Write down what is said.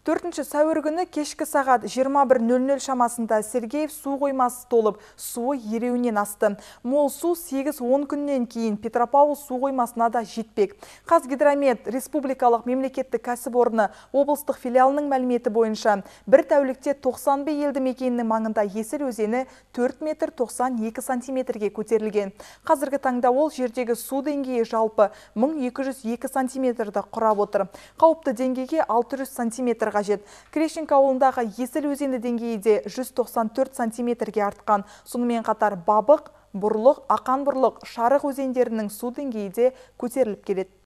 төртінші сәуір күні кешкі сағат 21.00 шамасында сергеев су қоймасы толып суы ереуінен асты мол су 8-10 күннен кейін петропавл су қоймасына да жетпек қазгидромет республикалық мемлекеттік кәсіпорны облыстық филиалының мәліметі бойынша бір тәулікте 90 елді мекенінің маңында есіл өзені 4 метр 92 сантиметрге көтерілген қазіргі таңда ол жердегі су деңгейі жалпы 1202 сантиметрді құрап отыр қауіпті деңгейге 600 сантиметр қажет крещенко ауылындағы есіл өзені денгейде 194 сантиметрге артқан сонымен қатар бабық бұрлық ақан бұрлық шарық өзендерінің су деңгейі де көтеріліп келеді